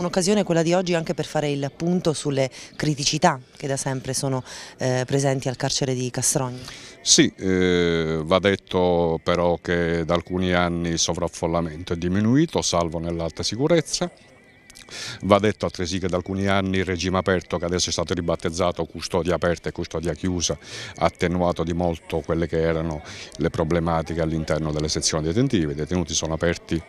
Un'occasione quella di oggi anche per fare il punto sulle criticità che da sempre sono eh, presenti al carcere di Castrogno. Sì, eh, va detto però che da alcuni anni il sovraffollamento è diminuito, salvo nell'alta sicurezza, Va detto altresì che da alcuni anni il regime aperto, che adesso è stato ribattezzato custodia aperta e custodia chiusa, ha attenuato di molto quelle che erano le problematiche all'interno delle sezioni detentive. I detenuti sono aperti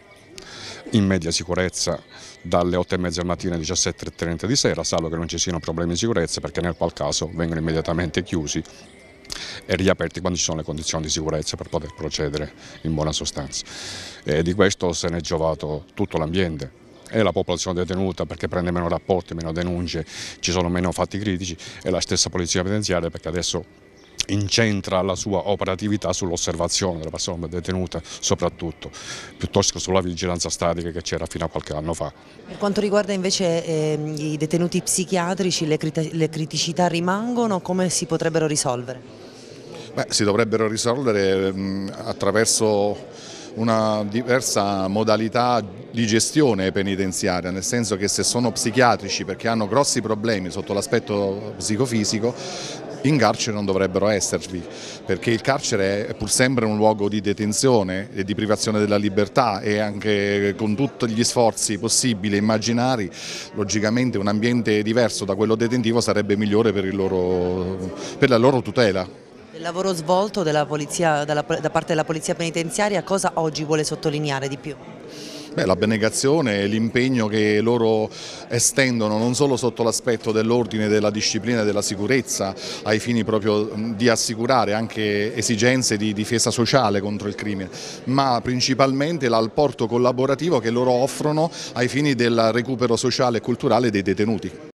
in media sicurezza dalle 8 e mezza del mattino alle 17.30 di sera, salvo che non ci siano problemi di sicurezza perché nel qual caso vengono immediatamente chiusi e riaperti quando ci sono le condizioni di sicurezza per poter procedere in buona sostanza. E di questo se ne è giovato tutto l'ambiente, e la popolazione detenuta perché prende meno rapporti, meno denunce, ci sono meno fatti critici e la stessa polizia penitenziaria perché adesso incentra la sua operatività sull'osservazione della persona detenuta soprattutto, piuttosto che sulla vigilanza statica che c'era fino a qualche anno fa. Per quanto riguarda invece eh, i detenuti psichiatrici, le, crit le criticità rimangono, come si potrebbero risolvere? Beh, si dovrebbero risolvere mh, ehm, attraverso una diversa modalità di gestione penitenziaria, nel senso che se sono psichiatrici perché hanno grossi problemi sotto l'aspetto psicofisico, in carcere non dovrebbero esservi, perché il carcere è pur sempre un luogo di detenzione e di privazione della libertà e anche con tutti gli sforzi possibili e immaginari, logicamente un ambiente diverso da quello detentivo sarebbe migliore per, loro, per la loro tutela. Il lavoro svolto polizia, dalla, da parte della polizia penitenziaria cosa oggi vuole sottolineare di più? Beh, la benegazione e l'impegno che loro estendono non solo sotto l'aspetto dell'ordine, della disciplina e della sicurezza, ai fini proprio di assicurare anche esigenze di difesa sociale contro il crimine, ma principalmente l'alporto collaborativo che loro offrono ai fini del recupero sociale e culturale dei detenuti.